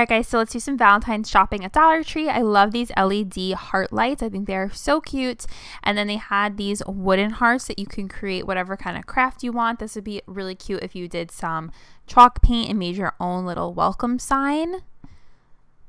All right, guys, so let's do some Valentine's shopping at Dollar Tree. I love these LED heart lights. I think they're so cute. And then they had these wooden hearts that you can create whatever kind of craft you want. This would be really cute if you did some chalk paint and made your own little welcome sign.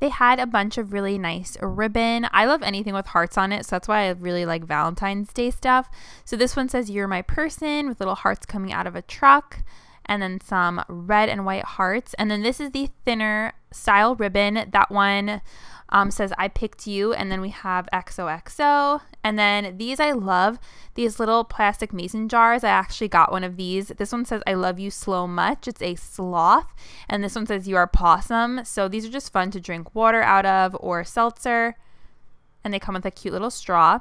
They had a bunch of really nice ribbon. I love anything with hearts on it, so that's why I really like Valentine's Day stuff. So this one says, You're my person, with little hearts coming out of a truck and then some red and white hearts. And then this is the thinner style ribbon. That one um, says, I picked you. And then we have XOXO. And then these I love, these little plastic mason jars. I actually got one of these. This one says, I love you slow much. It's a sloth. And this one says, you are possum. So these are just fun to drink water out of or seltzer. And they come with a cute little straw.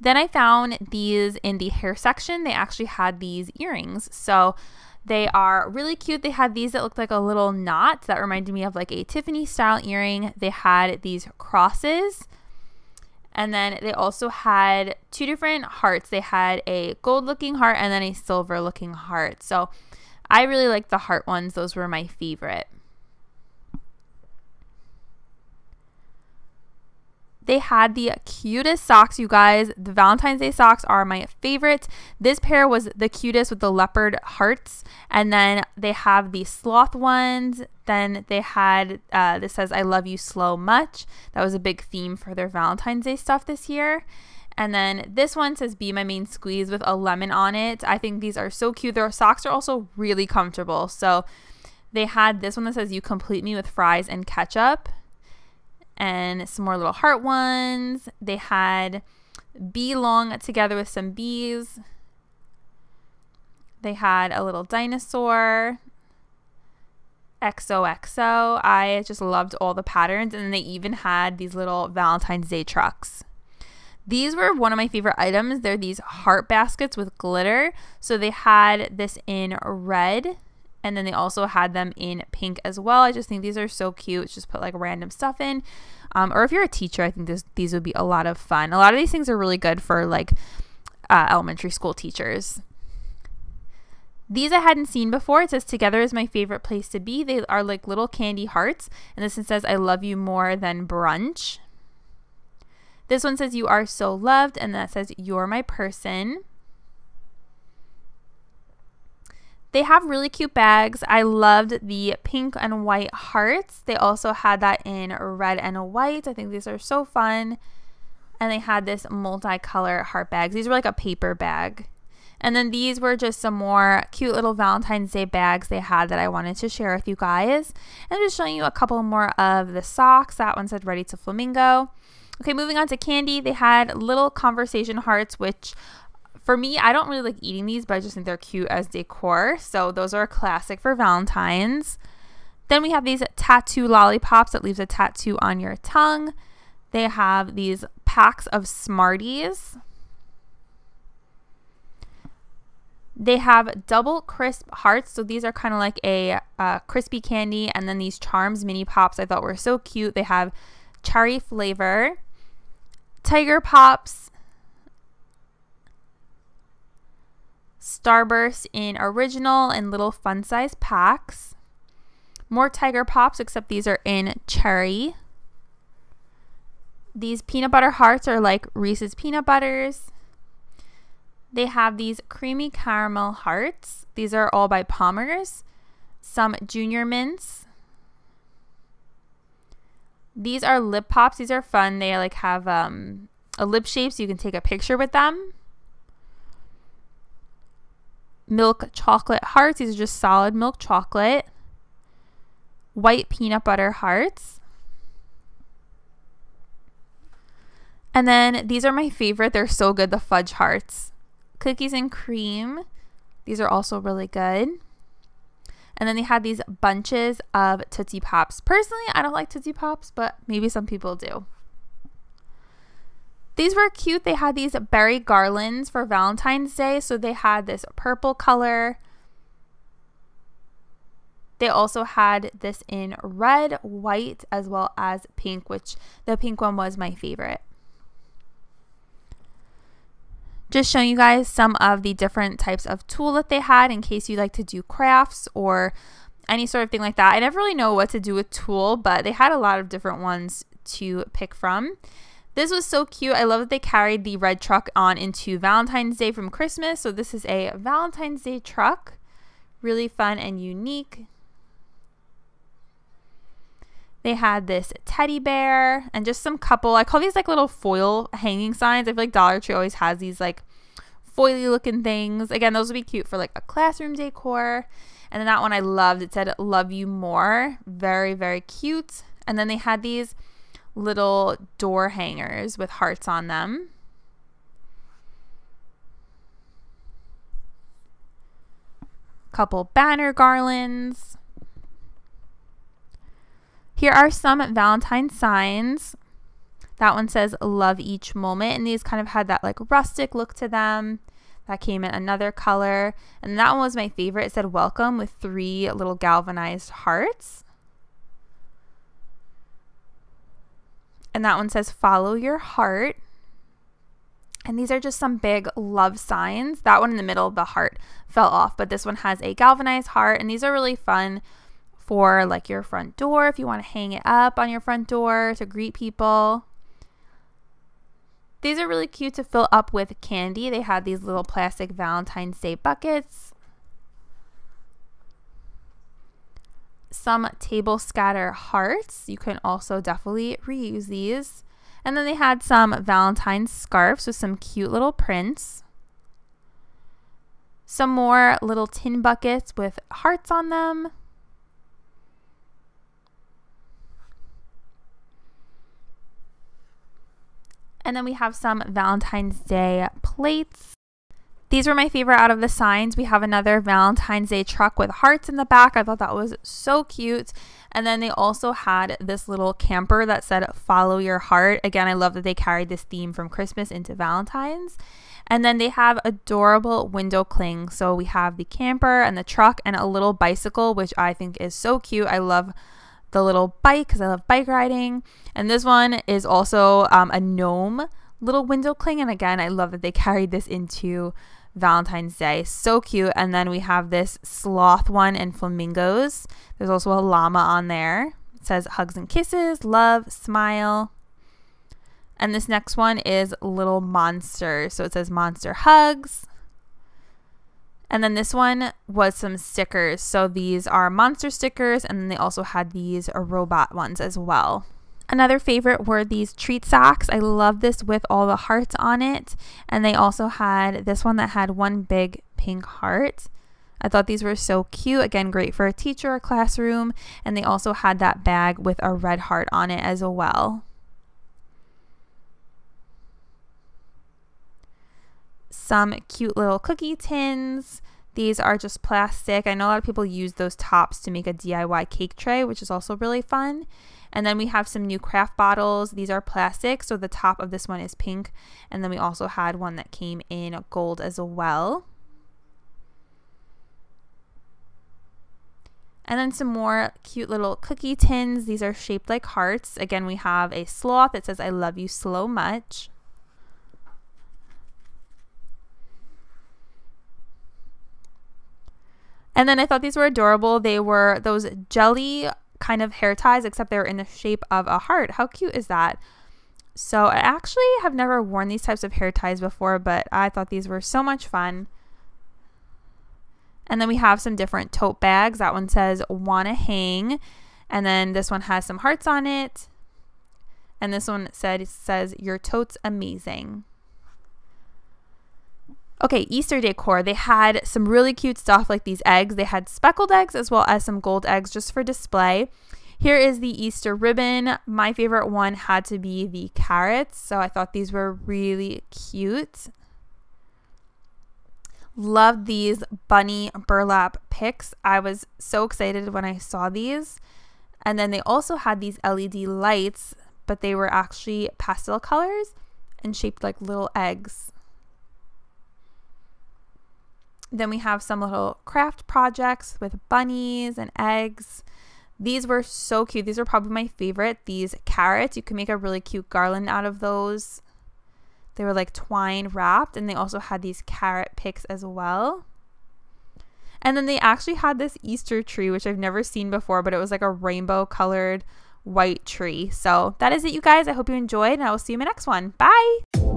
Then I found these in the hair section. They actually had these earrings. So they are really cute. They had these that looked like a little knot that reminded me of like a Tiffany style earring. They had these crosses. And then they also had two different hearts. They had a gold looking heart and then a silver looking heart. So I really like the heart ones. Those were my favorite. They had the cutest socks, you guys. The Valentine's Day socks are my favorite. This pair was the cutest with the leopard hearts. And then they have the sloth ones. Then they had, uh, this says, I love you slow much. That was a big theme for their Valentine's Day stuff this year. And then this one says Be My Main Squeeze with a lemon on it. I think these are so cute. Their socks are also really comfortable. So they had this one that says You Complete Me with Fries and Ketchup and some more little heart ones. They had long together with some bees. They had a little dinosaur. XOXO. I just loved all the patterns. And they even had these little Valentine's Day trucks. These were one of my favorite items. They're these heart baskets with glitter. So they had this in red and then they also had them in pink as well. I just think these are so cute. It's just put like random stuff in. Um, or if you're a teacher, I think this, these would be a lot of fun. A lot of these things are really good for like uh, elementary school teachers. These I hadn't seen before. It says, Together is my favorite place to be. They are like little candy hearts. And this one says, I love you more than brunch. This one says, You are so loved. And that says, You're my person. They have really cute bags. I loved the pink and white hearts. They also had that in red and white. I think these are so fun. And they had this multicolor heart bags. These were like a paper bag. And then these were just some more cute little Valentine's Day bags they had that I wanted to share with you guys. And I'm just showing you a couple more of the socks. That one said ready to flamingo. Okay, moving on to candy. They had little conversation hearts, which for me, I don't really like eating these, but I just think they're cute as decor. So those are a classic for Valentine's. Then we have these tattoo lollipops that leaves a tattoo on your tongue. They have these packs of Smarties. They have double crisp hearts. So these are kind of like a uh, crispy candy. And then these Charms mini pops I thought were so cute. They have cherry flavor, tiger pops, Starburst in original and little fun size packs. More Tiger Pops, except these are in cherry. These peanut butter hearts are like Reese's peanut butters. They have these creamy caramel hearts. These are all by Palmer's. Some junior mints. These are lip pops. These are fun. They like have um, a lip shape so you can take a picture with them milk chocolate hearts. These are just solid milk chocolate. White peanut butter hearts. And then these are my favorite. They're so good, the fudge hearts. Cookies and cream. These are also really good. And then they had these bunches of Tootsie Pops. Personally, I don't like Tootsie Pops, but maybe some people do. These were cute. They had these berry garlands for Valentine's Day. So they had this purple color. They also had this in red, white, as well as pink, which the pink one was my favorite. Just showing you guys some of the different types of tool that they had in case you like to do crafts or any sort of thing like that. I never really know what to do with tool, but they had a lot of different ones to pick from. This was so cute. I love that they carried the red truck on into Valentine's Day from Christmas. So this is a Valentine's Day truck. Really fun and unique. They had this teddy bear and just some couple. I call these like little foil hanging signs. I feel like Dollar Tree always has these like foily looking things. Again, those would be cute for like a classroom decor. And then that one I loved. It said love you more. Very, very cute. And then they had these little door hangers with hearts on them. Couple banner garlands. Here are some Valentine signs. That one says love each moment and these kind of had that like rustic look to them. That came in another color and that one was my favorite. It said welcome with three little galvanized hearts. And that one says, Follow your heart. And these are just some big love signs. That one in the middle, the heart fell off, but this one has a galvanized heart. And these are really fun for like your front door if you want to hang it up on your front door to greet people. These are really cute to fill up with candy. They had these little plastic Valentine's Day buckets. some table scatter hearts. You can also definitely reuse these. And then they had some Valentine's scarves with some cute little prints. Some more little tin buckets with hearts on them. And then we have some Valentine's Day plates. These were my favorite out of the signs. We have another Valentine's Day truck with hearts in the back. I thought that was so cute. And then they also had this little camper that said, Follow your heart. Again, I love that they carried this theme from Christmas into Valentine's. And then they have adorable window cling. So we have the camper and the truck and a little bicycle, which I think is so cute. I love the little bike because I love bike riding. And this one is also um, a gnome little window cling. And again, I love that they carried this into Valentine's Day. So cute. And then we have this sloth one and flamingos. There's also a llama on there. It says hugs and kisses, love, smile. And this next one is little monster. So it says monster hugs. And then this one was some stickers. So these are monster stickers, and then they also had these robot ones as well. Another favorite were these treat socks. I love this with all the hearts on it. And they also had this one that had one big pink heart. I thought these were so cute. Again, great for a teacher or classroom. And they also had that bag with a red heart on it as well. Some cute little cookie tins these are just plastic. I know a lot of people use those tops to make a DIY cake tray, which is also really fun. And then we have some new craft bottles. These are plastic, so the top of this one is pink. And then we also had one that came in gold as well. And then some more cute little cookie tins. These are shaped like hearts. Again, we have a sloth that says, I love you slow much. And then I thought these were adorable. They were those jelly kind of hair ties, except they were in the shape of a heart. How cute is that? So I actually have never worn these types of hair ties before, but I thought these were so much fun. And then we have some different tote bags. That one says Wanna Hang. And then this one has some hearts on it. And this one said, says, Your tote's amazing. Okay, Easter decor. They had some really cute stuff like these eggs. They had speckled eggs as well as some gold eggs just for display. Here is the Easter ribbon. My favorite one had to be the carrots, so I thought these were really cute. Loved these bunny burlap picks. I was so excited when I saw these. And then they also had these LED lights, but they were actually pastel colors and shaped like little eggs. Then we have some little craft projects with bunnies and eggs. These were so cute. These are probably my favorite. These carrots, you can make a really cute garland out of those. They were like twine wrapped, and they also had these carrot picks as well. And then they actually had this Easter tree, which I've never seen before, but it was like a rainbow colored white tree. So that is it, you guys. I hope you enjoyed, and I will see you in my next one. Bye.